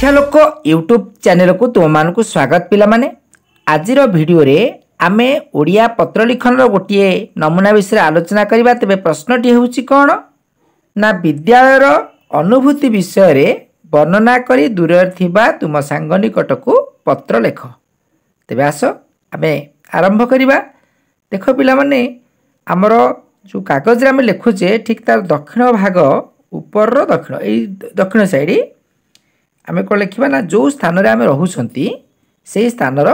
ଶିକ୍ଷାଲୋକ YouTube ଚ୍ୟାନେଲକୁ ତୁମମାନଙ୍କୁ ସ୍ୱାଗତ ପିଲାମାନେ ଆଜିର ଭିଡ଼ିଓରେ ଆମେ ଓଡ଼ିଆ ପତ୍ରଲିଖନର ଗୋଟିଏ ନମୁନା ବିଷୟରେ ଆଲୋଚନା କରିବା ତେବେ ପ୍ରଶ୍ନଟି ହେଉଛି କ'ଣ ନା ବିଦ୍ୟାଳୟର ଅନୁଭୂତି ବିଷୟରେ ବର୍ଣ୍ଣନା କରି ଦୂରରେ ଥିବା ତୁମ ସାଙ୍ଗ ନିକଟକୁ ପତ୍ର ଲେଖ ତେବେ ଆସ ଆମେ ଆରମ୍ଭ କରିବା ଦେଖ ପିଲାମାନେ ଆମର ଯେଉଁ କାଗଜରେ ଆମେ ଲେଖୁଛେ ଠିକ୍ ତା'ର ଦକ୍ଷିଣ ଭାଗ ଉପରର ଦକ୍ଷିଣ ଏଇ ଦକ୍ଷିଣ ସାଇଡ଼୍ ଆମେ କ'ଣ ଲେଖିବା ନା ଯେଉଁ ସ୍ଥାନରେ ଆମେ ରହୁଛନ୍ତି ସେହି ସ୍ଥାନର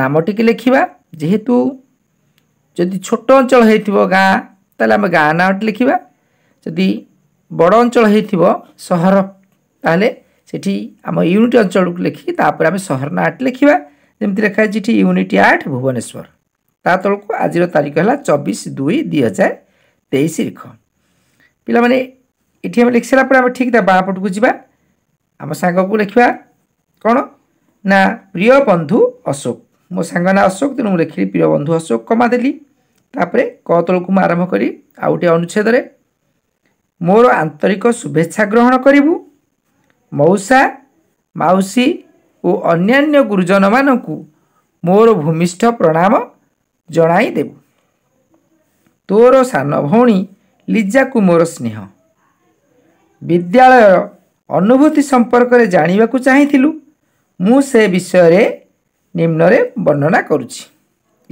ନାମଟିକି ଲେଖିବା ଯେହେତୁ ଯଦି ଛୋଟ ଅଞ୍ଚଳ ହେଇଥିବ ଗାଁ ତାହେଲେ ଆମେ ଗାଁ ନାଁଟି ଲେଖିବା ଯଦି ବଡ଼ ଅଞ୍ଚଳ ହେଇଥିବ ସହର ତାହେଲେ ସେଠି ଆମ ୟୁନିଟ୍ ଅଞ୍ଚଳକୁ ଲେଖିକି ତାପରେ ଆମେ ସହର ନାଁଟି ଲେଖିବା ଯେମିତି ଲେଖାହେଇଛି ଏଠି ୟୁନିଟ୍ ଆଠ ଭୁବନେଶ୍ୱର ତା ତଳକୁ ଆଜିର ତାରିଖ ହେଲା ଚବିଶ ଦୁଇ ଦୁଇ ହଜାର ତେଇଶ ରିଖ ପିଲାମାନେ ଏଠି ଆମେ ଲେଖିସାରିଲା ପରେ ଆମେ ଠିକ୍ ତା ବାଁ ପଟକୁ ଯିବା ଆମ ସାଙ୍ଗକୁ ଲେଖିବା କ'ଣ ନା ପ୍ରିୟ ବନ୍ଧୁ ଅଶୋକ ମୋ ସାଙ୍ଗ ନା ଅଶୋକ ତେଣୁ ମୁଁ ଲେଖିଲି ପ୍ରିୟ ବନ୍ଧୁ ଅଶୋକ କମା ଦେଲି ତାପରେ କ ତଳକୁ ମୁଁ ଆରମ୍ଭ କରି ଆଉ ଗୋଟିଏ ଅନୁଚ୍ଛେଦରେ ମୋର ଆନ୍ତରିକ ଶୁଭେଚ୍ଛା ଗ୍ରହଣ କରିବୁ ମଉସା ମାଉସୀ ଓ ଅନ୍ୟାନ୍ୟ ଗୁରୁଜନମାନଙ୍କୁ ମୋର ଭୂମିଷ୍ଠ ପ୍ରଣାମ ଜଣାଇ ଦେବୁ ତୋର ସାନ ଭଉଣୀ ଲିଜାକୁ ମୋର ସ୍ନେହ ବିଦ୍ୟାଳୟର ଅନୁଭୂତି ସମ୍ପର୍କରେ ଜାଣିବାକୁ ଚାହିଁଥିଲୁ ମୁଁ ସେ ବିଷୟରେ ନିମ୍ନରେ ବର୍ଣ୍ଣନା କରୁଛି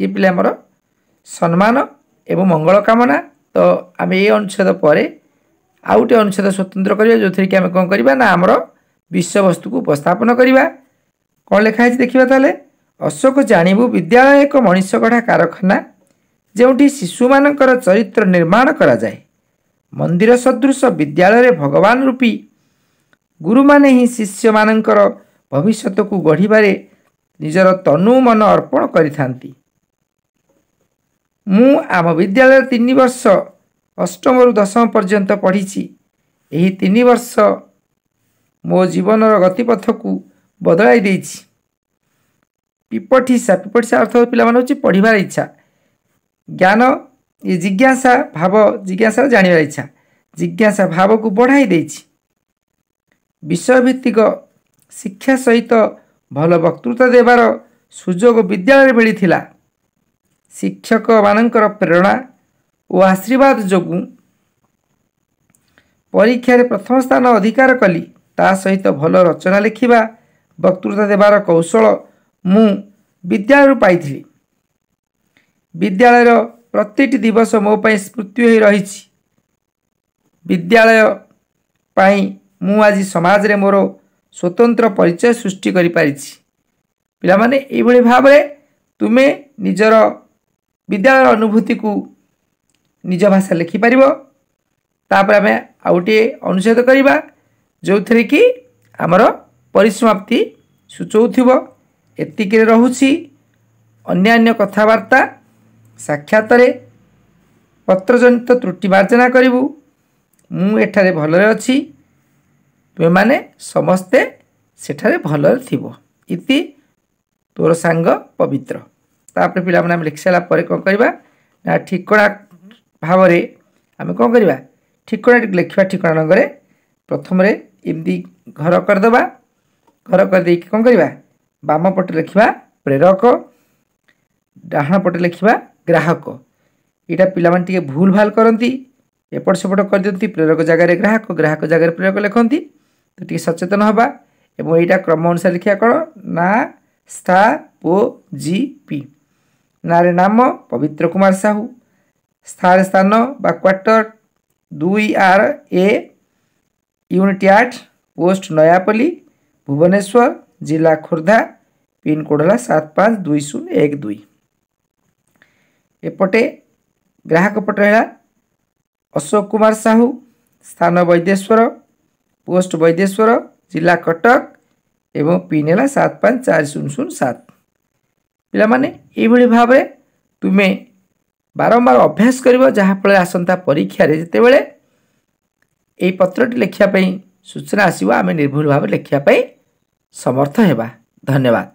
ଇଏ ପିଲା ଆମର ସମ୍ମାନ ଏବଂ ମଙ୍ଗଳ କାମନା ତ ଆମେ ଏ ଅନୁଚ୍ଛେଦ ପରେ ଆଉ ଗୋଟିଏ ଅନୁଚ୍ଛେଦ ସ୍ୱତନ୍ତ୍ର କରିବା ଯେଉଁଥିରେ କି ଆମେ କ'ଣ କରିବା ନା ଆମର ବିଷୟବସ୍ତୁକୁ ଉପସ୍ଥାପନ କରିବା କ'ଣ ଲେଖା ହେଇଛି ଦେଖିବା ତାହେଲେ ଅଶୋକ ଜାଣିବୁ ବିଦ୍ୟାଳୟ ଏକ ମଣିଷ ଗଢ଼ା କାରଖାନା ଯେଉଁଠି ଶିଶୁମାନଙ୍କର ଚରିତ୍ର ନିର୍ମାଣ କରାଯାଏ ମନ୍ଦିର ସଦୃଶ ବିଦ୍ୟାଳୟରେ ଭଗବାନ ରୂପୀ ଗୁରୁମାନେ ହିଁ ଶିଷ୍ୟମାନଙ୍କର ଭବିଷ୍ୟତକୁ ଗଢ଼ିବାରେ ନିଜର ତନୁ ମନ ଅର୍ପଣ କରିଥାନ୍ତି ମୁଁ ଆମ ବିଦ୍ୟାଳୟରେ ତିନି ବର୍ଷ ଅଷ୍ଟମରୁ ଦଶମ ପର୍ଯ୍ୟନ୍ତ ପଢ଼ିଛି ଏହି ତିନି ବର୍ଷ ମୋ ଜୀବନର ଗତିପଥକୁ ବଦଳାଇ ଦେଇଛି ପିପଠିସା ପିପଠିସା ଅର୍ଥ ପିଲାମାନେ ହେଉଛି ପଢ଼ିବାର ଇଚ୍ଛା ଜ୍ଞାନ ଜିଜ୍ଞାସା ଭାବ ଜିଜ୍ଞାସାର ଜାଣିବାର ଇଚ୍ଛା ଜିଜ୍ଞାସା ଭାବକୁ ବଢ଼ାଇ ଦେଇଛି ବିଷୟ ଭିତ୍ତିକ ଶିକ୍ଷା ସହିତ ଭଲ ବକ୍ତୃତା ଦେବାର ସୁଯୋଗ ବିଦ୍ୟାଳୟରେ ମିଳିଥିଲା ଶିକ୍ଷକମାନଙ୍କର ପ୍ରେରଣା ଓ ଆଶୀର୍ବାଦ ଯୋଗୁଁ ପରୀକ୍ଷାରେ ପ୍ରଥମ ସ୍ଥାନ ଅଧିକାର କଲି ତା ସହିତ ଭଲ ରଚନା ଲେଖିବା ବକ୍ତୃତା ଦେବାର କୌଶଳ ମୁଁ ବିଦ୍ୟାଳୟରୁ ପାଇଥିଲି ବିଦ୍ୟାଳୟର ପ୍ରତିଟି ଦିବସ ମୋ ପାଇଁ ସ୍ମୃତି ହୋଇ ରହିଛି ବିଦ୍ୟାଳୟ ପାଇଁ ମୁଁ ଆଜି ସମାଜରେ ମୋର ସ୍ୱତନ୍ତ୍ର ପରିଚୟ ସୃଷ୍ଟି କରିପାରିଛି ପିଲାମାନେ ଏଇଭଳି ଭାବରେ ତୁମେ ନିଜର ବିଦ୍ୟାଳୟର ଅନୁଭୂତିକୁ ନିଜ ଭାଷା ଲେଖିପାରିବ ତାପରେ ଆମେ ଆଉ ଗୋଟିଏ ଅନୁଚ୍ଛେଦ କରିବା ଯେଉଁଥିରେ କି ଆମର ପରିସମାପ୍ତି ସୂଚଉଥିବ ଏତିକିରେ ରହୁଛି ଅନ୍ୟାନ୍ୟ କଥାବାର୍ତ୍ତା ସାକ୍ଷାତରେ ପତ୍ରଜନିତ ତ୍ରୁଟି ମାର୍ଜନା କରିବୁ ମୁଁ ଏଠାରେ ଭଲରେ ଅଛି ତୁମେମାନେ ସମସ୍ତେ ସେଠାରେ ଭଲରେ ଥିବ ଇତି ତୋର ସାଙ୍ଗ ପବିତ୍ର ତାପରେ ପିଲାମାନେ ଆମେ ଲେଖିସାରିଲା ପରେ କ'ଣ କରିବା ନା ଠିକଣା ଭାବରେ ଆମେ କ'ଣ କରିବା ଠିକଣାଟି ଲେଖିବା ଠିକଣା ରଙ୍ଗରେ ପ୍ରଥମରେ ଏମିତି ଘର କରିଦେବା ଘର କରିଦେଇକି କ'ଣ କରିବା ବାମ ପଟେ ଲେଖିବା ପ୍ରେରକ ଡାହାଣ ପଟେ ଲେଖିବା ଗ୍ରାହକ ଏଇଟା ପିଲାମାନେ ଟିକେ ଭୁଲ ଭାଲ କରନ୍ତି ଏପଟ ସେପଟ କରିଦିଅନ୍ତି ପ୍ରେରକ ଜାଗାରେ ଗ୍ରାହକ ଗ୍ରାହକ ଜାଗାରେ ପ୍ରେରକ ଲେଖନ୍ତି ତ ଟିକେ ସଚେତନ ହେବା ଏବଂ ଏଇଟା କ୍ରମ ଅନୁସାରେ ଲେଖିବା କ'ଣ ନା ସ୍ଥା ଓ ଜି ପି ନାଁରେ ନାମ ପବିତ୍ର କୁମାର ସାହୁ ସ୍ଥାରେ ସ୍ଥାନ ବା କ୍ୱାର୍ଟର ଦୁଇ ଆର୍ ଏ ୟୁନିଟ୍ ଆଠ ପୋଷ୍ଟ ନୟାପଲ୍ଲୀ ଭୁବନେଶ୍ୱର ଜିଲ୍ଲା ଖୋର୍ଦ୍ଧା ପିନ୍କୋଡ଼୍ ହେଲା ସାତ ପାଞ୍ଚ ଦୁଇ ଶୂନ ଏକ ଦୁଇ ଏପଟେ ଗ୍ରାହକ ପଟ ହେଲା ଅଶୋକ କୁମାର ସାହୁ ସ୍ଥାନ ବୈଦ୍ୟେଶ୍ୱର পোস্ট বৈদেশ্বর জেলা কটক এবং পিন হল সাত পাঁচ চারি শূন্য শূন্য সাত ପିଲାମାନେ ଏଇଭଳି ଭାବରେ ତୁମେ ବାରମ୍ବାର ଅଭ୍ୟାସ କରିବ ଯାହାଫଳରେ ଆସନ୍ତା ପରୀକ୍ଷାରେ ଯେତେବେଳେ ଏହି ପତ୍ରଟି ଲେଖିବା ପାଇଁ ସୂଚନା ଆସିବ ଆମେ ନିର୍ଭୁଲ ଭାବେ ଲେଖିବା ପାଇଁ ସମର୍ଥ ହେବା ଧନ୍ୟବାଦ